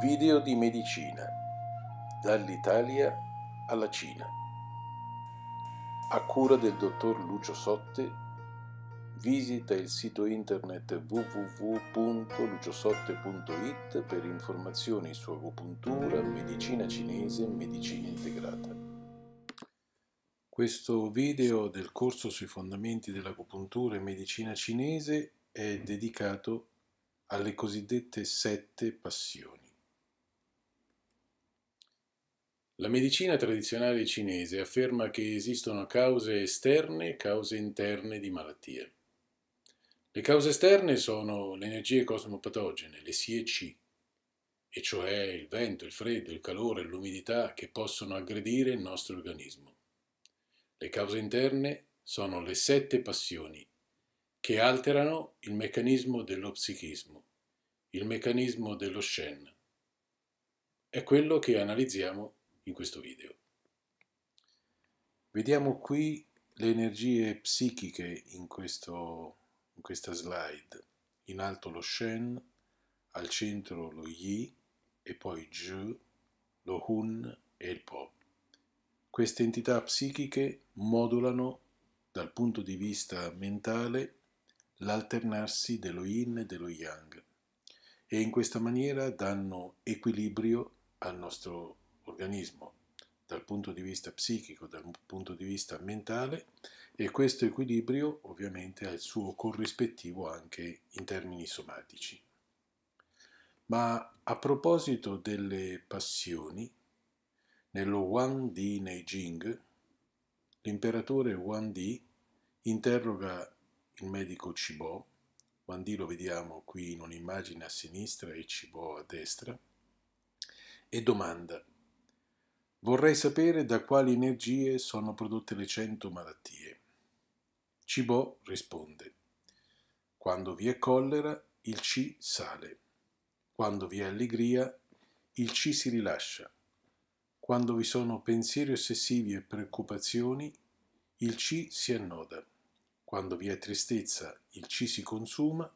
Video di medicina dall'Italia alla Cina a cura del dottor Lucio Sotte visita il sito internet www.luciosotte.it per informazioni su agopuntura, medicina cinese e medicina integrata. Questo video del corso sui fondamenti dell'agopuntura e medicina cinese è dedicato alle cosiddette sette passioni. La medicina tradizionale cinese afferma che esistono cause esterne e cause interne di malattie. Le cause esterne sono le energie cosmopatogene, le CEC, e cioè il vento, il freddo, il calore, l'umidità che possono aggredire il nostro organismo. Le cause interne sono le sette passioni che alterano il meccanismo dello psichismo, il meccanismo dello Shen. È quello che analizziamo in questo video. Vediamo qui le energie psichiche in, questo, in questa slide. In alto lo Shen, al centro lo Yi e poi Zhu, lo Hun e il Po. Queste entità psichiche modulano dal punto di vista mentale l'alternarsi dello yin e dello yang e in questa maniera danno equilibrio al nostro organismo dal punto di vista psichico, dal punto di vista mentale e questo equilibrio ovviamente ha il suo corrispettivo anche in termini somatici. Ma a proposito delle passioni, nello Wan Di Jing, l'imperatore Wan Di interroga il medico Cibo, Wan Di lo vediamo qui in un'immagine a sinistra e Cibo a destra, e domanda Vorrei sapere da quali energie sono prodotte le cento malattie. Cibo risponde. Quando vi è collera, il C sale. Quando vi è allegria, il C si rilascia. Quando vi sono pensieri ossessivi e preoccupazioni, il C si annoda. Quando vi è tristezza, il C si consuma.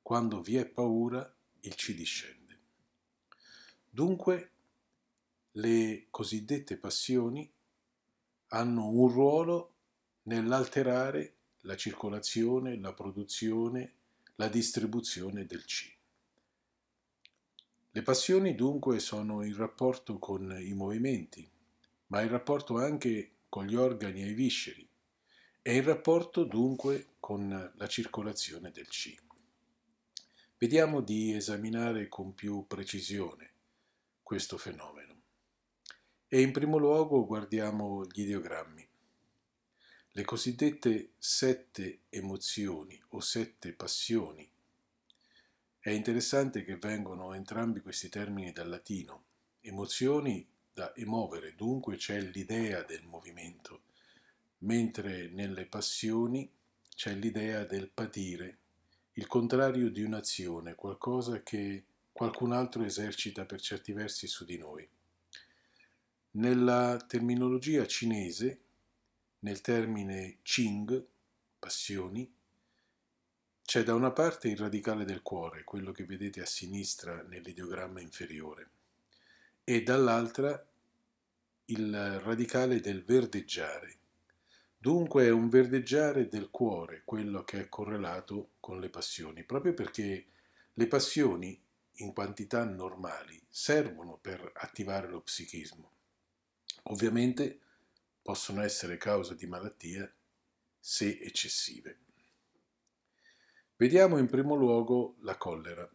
Quando vi è paura, il C discende. Dunque, le cosiddette passioni hanno un ruolo nell'alterare la circolazione, la produzione, la distribuzione del cibo. Le passioni dunque sono in rapporto con i movimenti, ma in rapporto anche con gli organi e i visceri, e in rapporto dunque con la circolazione del cibo. Vediamo di esaminare con più precisione questo fenomeno e in primo luogo guardiamo gli ideogrammi. Le cosiddette sette emozioni o sette passioni. È interessante che vengono entrambi questi termini dal latino. Emozioni da emuovere, dunque c'è l'idea del movimento, mentre nelle passioni c'è l'idea del patire, il contrario di un'azione, qualcosa che qualcun altro esercita per certi versi su di noi. Nella terminologia cinese, nel termine Qing, passioni, c'è da una parte il radicale del cuore, quello che vedete a sinistra nell'ideogramma inferiore, e dall'altra il radicale del verdeggiare. Dunque è un verdeggiare del cuore, quello che è correlato con le passioni, proprio perché le passioni, in quantità normali, servono per attivare lo psichismo. Ovviamente possono essere causa di malattia se eccessive. Vediamo in primo luogo la collera.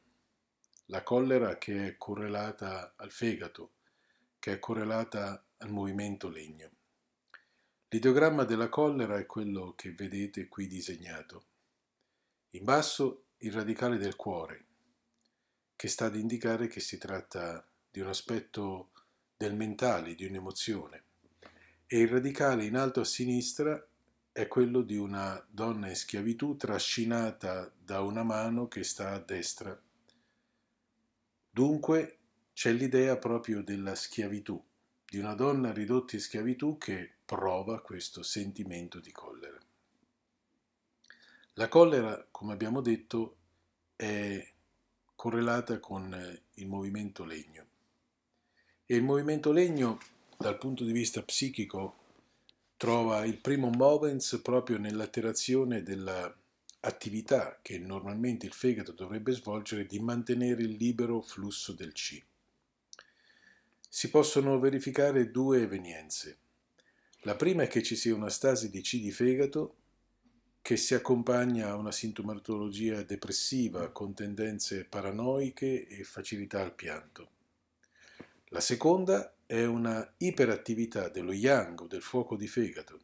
La collera che è correlata al fegato, che è correlata al movimento legno. L'ideogramma della collera è quello che vedete qui disegnato. In basso il radicale del cuore, che sta ad indicare che si tratta di un aspetto del mentale di un'emozione e il radicale in alto a sinistra è quello di una donna in schiavitù trascinata da una mano che sta a destra. Dunque c'è l'idea proprio della schiavitù, di una donna ridotta in schiavitù che prova questo sentimento di collera. La collera, come abbiamo detto, è correlata con il movimento legno. E il movimento legno, dal punto di vista psichico, trova il primo movens proprio nell'alterazione dell'attività che normalmente il fegato dovrebbe svolgere di mantenere il libero flusso del C. Si possono verificare due evenienze. La prima è che ci sia una stasi di C di fegato che si accompagna a una sintomatologia depressiva con tendenze paranoiche e facilità al pianto. La seconda è una iperattività dello yang del fuoco di fegato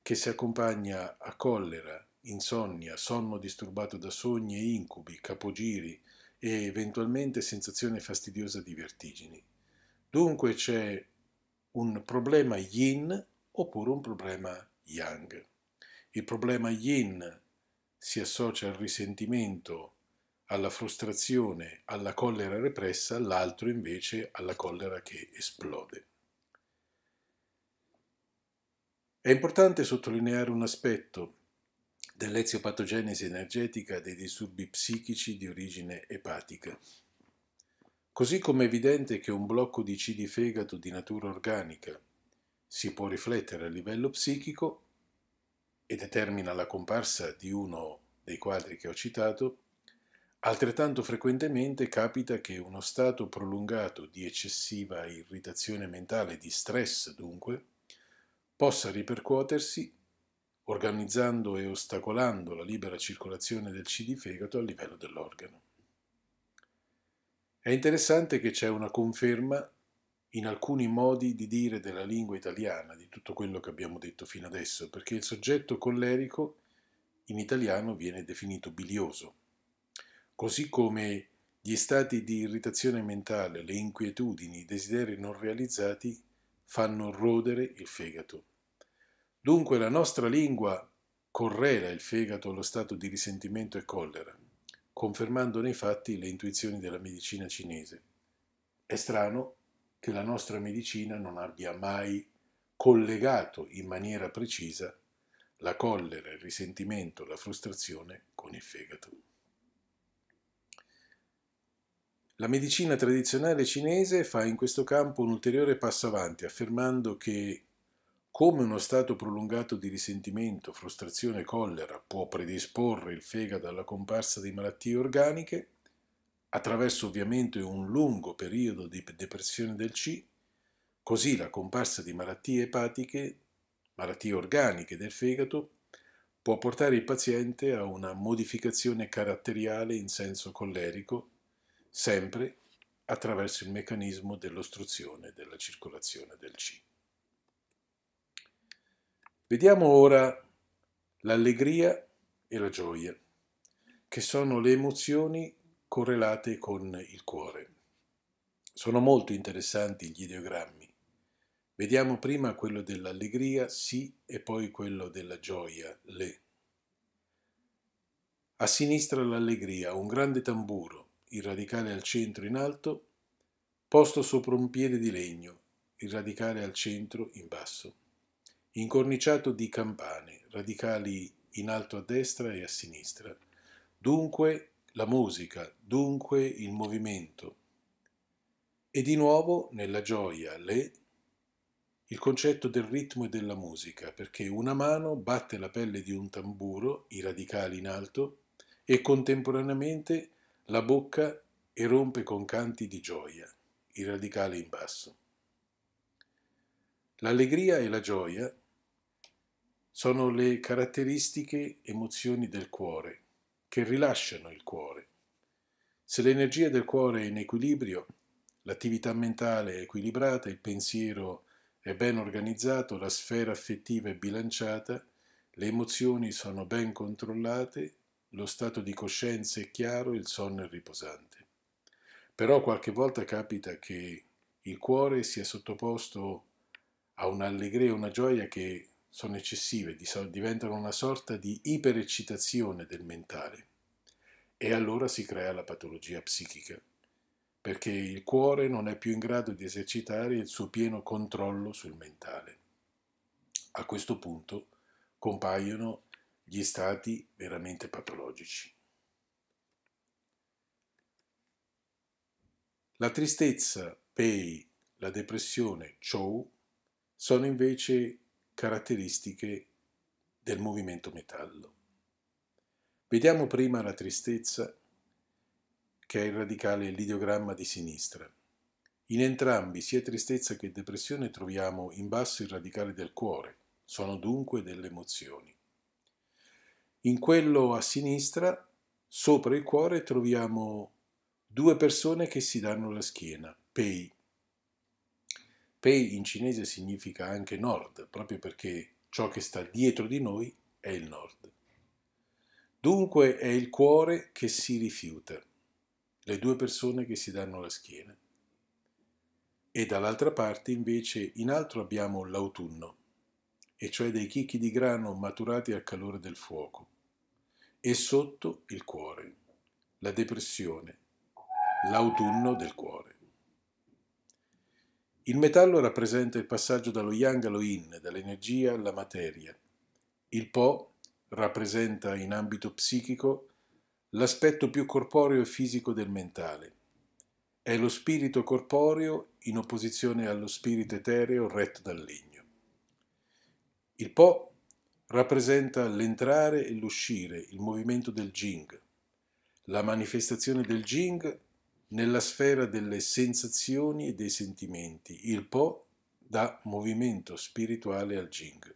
che si accompagna a collera, insonnia, sonno disturbato da sogni e incubi, capogiri e eventualmente sensazione fastidiosa di vertigini. Dunque c'è un problema yin oppure un problema yang. Il problema yin si associa al risentimento alla frustrazione, alla collera repressa, l'altro invece alla collera che esplode. È importante sottolineare un aspetto dell'eziopatogenesi energetica dei disturbi psichici di origine epatica. Così come è evidente che un blocco di C di fegato di natura organica si può riflettere a livello psichico e determina la comparsa di uno dei quadri che ho citato, Altrettanto frequentemente capita che uno stato prolungato di eccessiva irritazione mentale, di stress dunque, possa ripercuotersi organizzando e ostacolando la libera circolazione del CD fegato a livello dell'organo. È interessante che c'è una conferma in alcuni modi di dire della lingua italiana di tutto quello che abbiamo detto fino adesso, perché il soggetto collerico in italiano viene definito bilioso così come gli stati di irritazione mentale, le inquietudini, i desideri non realizzati fanno rodere il fegato. Dunque la nostra lingua correla il fegato allo stato di risentimento e collera, confermando nei fatti le intuizioni della medicina cinese. È strano che la nostra medicina non abbia mai collegato in maniera precisa la collera, il risentimento, la frustrazione con il fegato. La medicina tradizionale cinese fa in questo campo un ulteriore passo avanti, affermando che come uno stato prolungato di risentimento, frustrazione e collera può predisporre il fegato alla comparsa di malattie organiche, attraverso ovviamente un lungo periodo di depressione del C, così la comparsa di malattie epatiche, malattie organiche del fegato, può portare il paziente a una modificazione caratteriale in senso collerico sempre attraverso il meccanismo dell'ostruzione della circolazione del C. Vediamo ora l'allegria e la gioia, che sono le emozioni correlate con il cuore. Sono molto interessanti gli ideogrammi. Vediamo prima quello dell'allegria, sì, e poi quello della gioia, le. A sinistra l'allegria, un grande tamburo, il radicale al centro in alto, posto sopra un piede di legno, il radicale al centro in basso, incorniciato di campane, radicali in alto a destra e a sinistra. Dunque la musica, dunque il movimento. E di nuovo nella gioia, le, il concetto del ritmo e della musica, perché una mano batte la pelle di un tamburo, i radicali in alto, e contemporaneamente la bocca erompe con canti di gioia, il radicale in basso. L'allegria e la gioia sono le caratteristiche emozioni del cuore, che rilasciano il cuore. Se l'energia del cuore è in equilibrio, l'attività mentale è equilibrata, il pensiero è ben organizzato, la sfera affettiva è bilanciata, le emozioni sono ben controllate lo stato di coscienza è chiaro, il sonno è riposante. Però qualche volta capita che il cuore sia sottoposto a un'allegria e una gioia che sono eccessive, diventano una sorta di ipereccitazione del mentale e allora si crea la patologia psichica, perché il cuore non è più in grado di esercitare il suo pieno controllo sul mentale. A questo punto compaiono gli stati veramente patologici. La tristezza, Pei, la depressione, Chou, sono invece caratteristiche del movimento metallo. Vediamo prima la tristezza, che è il radicale l'ideogramma di sinistra. In entrambi, sia tristezza che depressione, troviamo in basso il radicale del cuore, sono dunque delle emozioni. In quello a sinistra, sopra il cuore, troviamo due persone che si danno la schiena, Pei. Pei in cinese significa anche nord, proprio perché ciò che sta dietro di noi è il nord. Dunque è il cuore che si rifiuta, le due persone che si danno la schiena. E dall'altra parte invece in alto abbiamo l'autunno, e cioè dei chicchi di grano maturati al calore del fuoco, e sotto il cuore, la depressione, l'autunno del cuore. Il metallo rappresenta il passaggio dallo yang allo yin, dall'energia alla materia. Il po rappresenta in ambito psichico l'aspetto più corporeo e fisico del mentale. È lo spirito corporeo in opposizione allo spirito etereo retto dal legno. Il Po rappresenta l'entrare e l'uscire, il movimento del Jing, la manifestazione del Jing nella sfera delle sensazioni e dei sentimenti. Il Po dà movimento spirituale al Jing.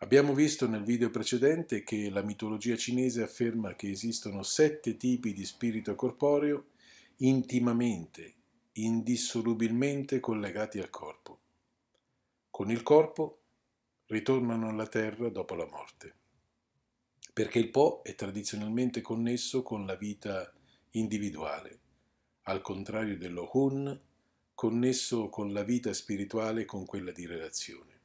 Abbiamo visto nel video precedente che la mitologia cinese afferma che esistono sette tipi di spirito corporeo intimamente, indissolubilmente collegati al corpo. Con il corpo ritornano alla terra dopo la morte, perché il Po è tradizionalmente connesso con la vita individuale, al contrario dello Hun, connesso con la vita spirituale e con quella di relazione.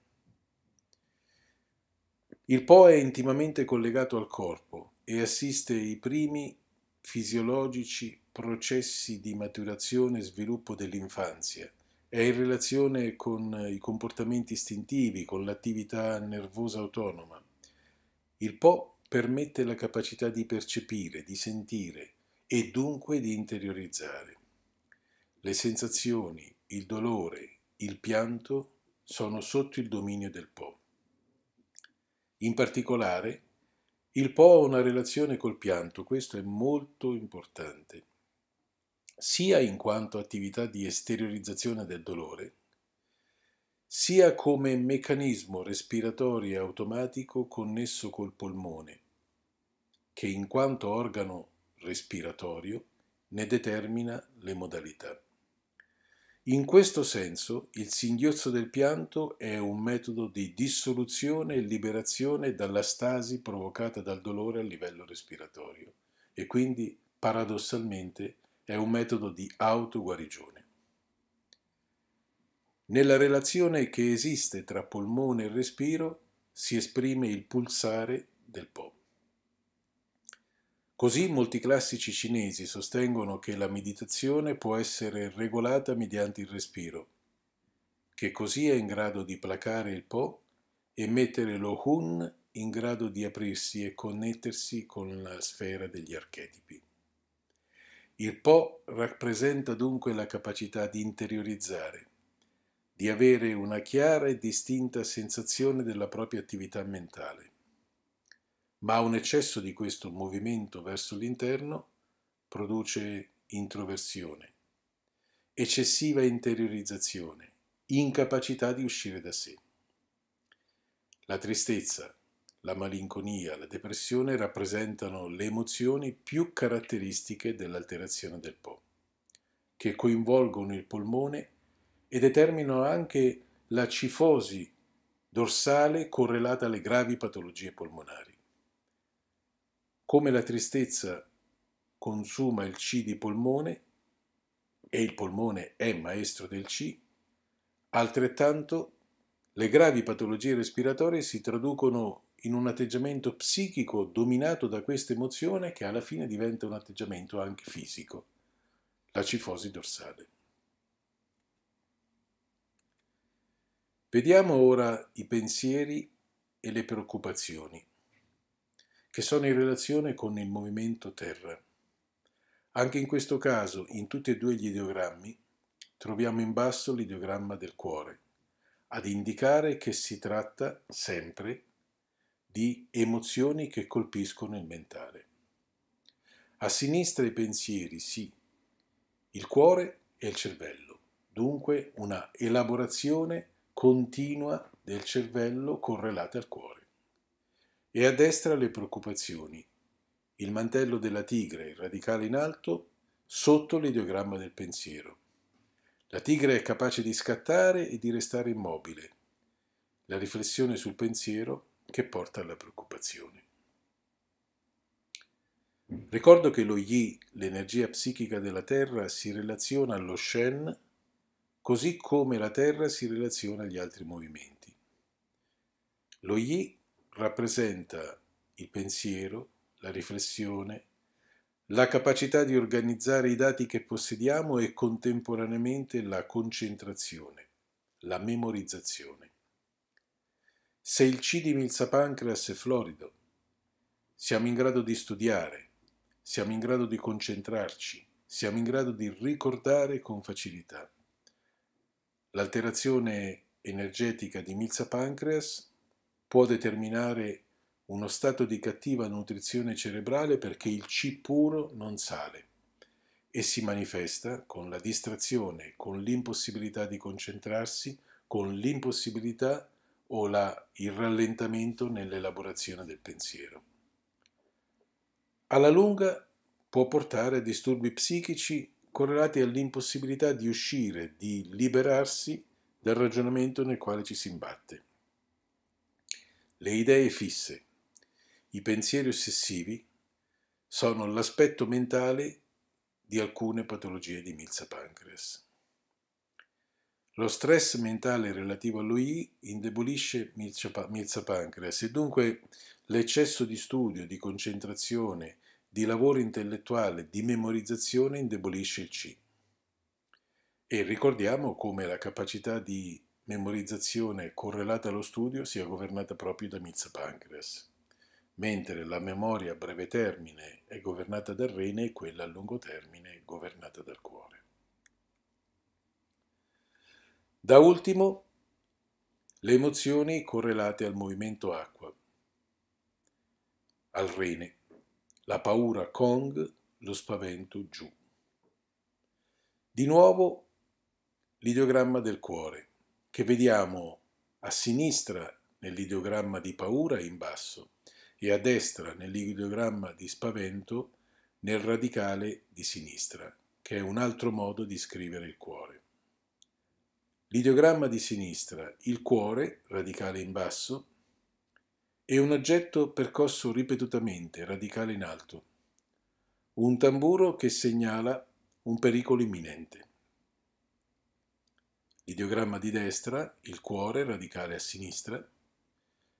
Il Po è intimamente collegato al corpo e assiste i primi fisiologici processi di maturazione e sviluppo dell'infanzia, è in relazione con eh, i comportamenti istintivi, con l'attività nervosa autonoma. Il Po permette la capacità di percepire, di sentire e dunque di interiorizzare. Le sensazioni, il dolore, il pianto sono sotto il dominio del Po. In particolare, il Po ha una relazione col pianto, questo è molto importante sia in quanto attività di esteriorizzazione del dolore, sia come meccanismo respiratorio automatico connesso col polmone, che in quanto organo respiratorio ne determina le modalità. In questo senso il singhiozzo del pianto è un metodo di dissoluzione e liberazione dalla stasi provocata dal dolore a livello respiratorio e quindi paradossalmente è un metodo di autoguarigione. Nella relazione che esiste tra polmone e respiro si esprime il pulsare del Po. Così molti classici cinesi sostengono che la meditazione può essere regolata mediante il respiro, che così è in grado di placare il Po e mettere lo Hun in grado di aprirsi e connettersi con la sfera degli archetipi. Il Po rappresenta dunque la capacità di interiorizzare, di avere una chiara e distinta sensazione della propria attività mentale. Ma un eccesso di questo movimento verso l'interno produce introversione, eccessiva interiorizzazione, incapacità di uscire da sé. La tristezza, la malinconia, la depressione rappresentano le emozioni più caratteristiche dell'alterazione del Po, che coinvolgono il polmone e determinano anche la cifosi dorsale correlata alle gravi patologie polmonari. Come la tristezza consuma il C di polmone, e il polmone è maestro del C, altrettanto le gravi patologie respiratorie si traducono in un atteggiamento psichico dominato da questa emozione che alla fine diventa un atteggiamento anche fisico, la cifosi dorsale. Vediamo ora i pensieri e le preoccupazioni, che sono in relazione con il movimento terra. Anche in questo caso, in tutti e due gli ideogrammi, troviamo in basso l'ideogramma del cuore, ad indicare che si tratta sempre di di emozioni che colpiscono il mentale. A sinistra i pensieri, sì, il cuore e il cervello, dunque una elaborazione continua del cervello correlata al cuore. E a destra le preoccupazioni, il mantello della tigre, il radicale in alto, sotto l'ideogramma del pensiero. La tigre è capace di scattare e di restare immobile. La riflessione sul pensiero che porta alla preoccupazione. Ricordo che lo Yi, l'energia psichica della Terra, si relaziona allo Shen così come la Terra si relaziona agli altri movimenti. Lo Yi rappresenta il pensiero, la riflessione, la capacità di organizzare i dati che possediamo e contemporaneamente la concentrazione, la memorizzazione. Se il C di milzapancreas è florido, siamo in grado di studiare, siamo in grado di concentrarci, siamo in grado di ricordare con facilità. L'alterazione energetica di milzapancreas può determinare uno stato di cattiva nutrizione cerebrale perché il C puro non sale e si manifesta con la distrazione, con l'impossibilità di concentrarsi, con l'impossibilità di o la, il rallentamento nell'elaborazione del pensiero. Alla lunga può portare a disturbi psichici correlati all'impossibilità di uscire, di liberarsi dal ragionamento nel quale ci si imbatte. Le idee fisse, i pensieri ossessivi, sono l'aspetto mentale di alcune patologie di Milza Pancreas. Lo stress mentale relativo allo I indebolisce Mirza Pancreas e dunque l'eccesso di studio, di concentrazione, di lavoro intellettuale, di memorizzazione indebolisce il C. E ricordiamo come la capacità di memorizzazione correlata allo studio sia governata proprio da Mirza Pancreas, mentre la memoria a breve termine è governata dal rene e quella a lungo termine è governata dal cuore. Da ultimo, le emozioni correlate al movimento acqua, al rene, la paura Kong, lo spavento giù. Di nuovo l'ideogramma del cuore, che vediamo a sinistra nell'ideogramma di paura in basso e a destra nell'ideogramma di spavento nel radicale di sinistra, che è un altro modo di scrivere il cuore. L'ideogramma di sinistra, il cuore, radicale in basso, è un oggetto percosso ripetutamente, radicale in alto. Un tamburo che segnala un pericolo imminente. L'ideogramma di destra, il cuore, radicale a sinistra,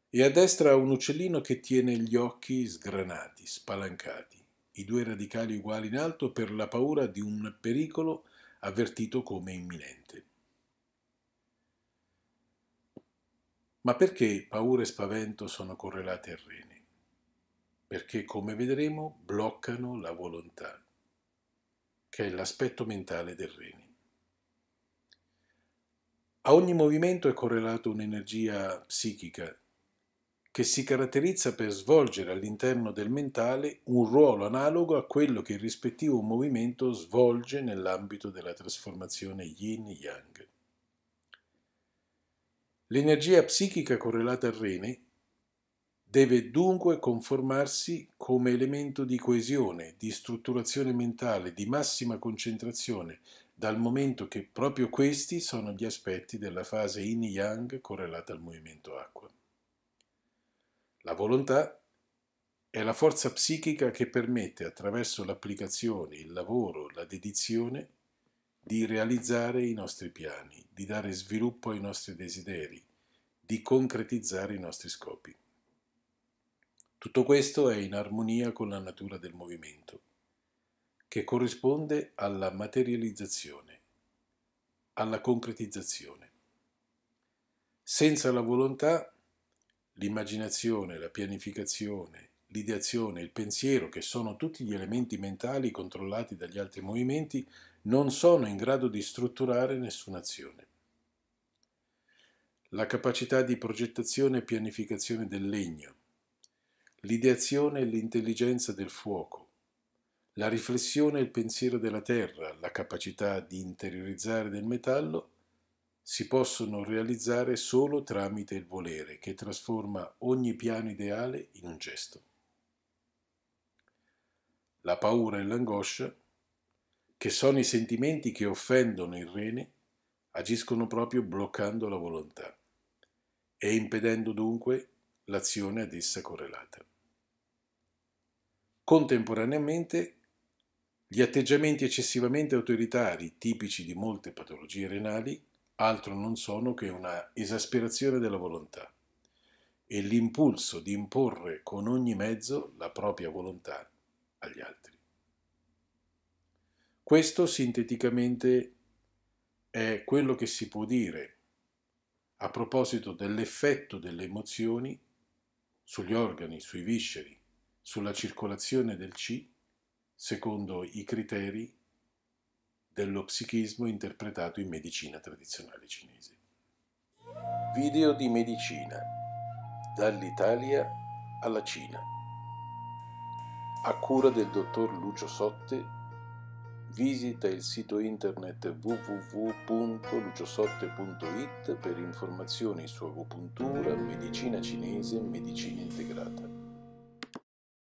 e a destra un uccellino che tiene gli occhi sgranati, spalancati, i due radicali uguali in alto per la paura di un pericolo avvertito come imminente. Ma perché paura e spavento sono correlate al reni? Perché, come vedremo, bloccano la volontà, che è l'aspetto mentale del reni. A ogni movimento è correlata un'energia psichica che si caratterizza per svolgere all'interno del mentale un ruolo analogo a quello che il rispettivo movimento svolge nell'ambito della trasformazione yin-yang. L'energia psichica correlata al rene deve dunque conformarsi come elemento di coesione, di strutturazione mentale, di massima concentrazione, dal momento che proprio questi sono gli aspetti della fase yin-yang correlata al movimento acqua. La volontà è la forza psichica che permette, attraverso l'applicazione, il lavoro, la dedizione, di realizzare i nostri piani, di dare sviluppo ai nostri desideri, di concretizzare i nostri scopi. Tutto questo è in armonia con la natura del movimento, che corrisponde alla materializzazione, alla concretizzazione. Senza la volontà, l'immaginazione, la pianificazione, l'ideazione, il pensiero, che sono tutti gli elementi mentali controllati dagli altri movimenti, non sono in grado di strutturare nessuna azione. La capacità di progettazione e pianificazione del legno, l'ideazione e l'intelligenza del fuoco, la riflessione e il pensiero della terra, la capacità di interiorizzare del metallo, si possono realizzare solo tramite il volere che trasforma ogni piano ideale in un gesto. La paura e l'angoscia che sono i sentimenti che offendono il rene, agiscono proprio bloccando la volontà e impedendo dunque l'azione ad essa correlata. Contemporaneamente, gli atteggiamenti eccessivamente autoritari tipici di molte patologie renali altro non sono che una esasperazione della volontà e l'impulso di imporre con ogni mezzo la propria volontà agli altri. Questo sinteticamente è quello che si può dire a proposito dell'effetto delle emozioni sugli organi, sui visceri, sulla circolazione del C secondo i criteri dello psichismo interpretato in medicina tradizionale cinese. Video di medicina dall'Italia alla Cina a cura del dottor Lucio Sotte Visita il sito internet www.luciosotte.it per informazioni su acupuntura, medicina cinese e medicina integrata.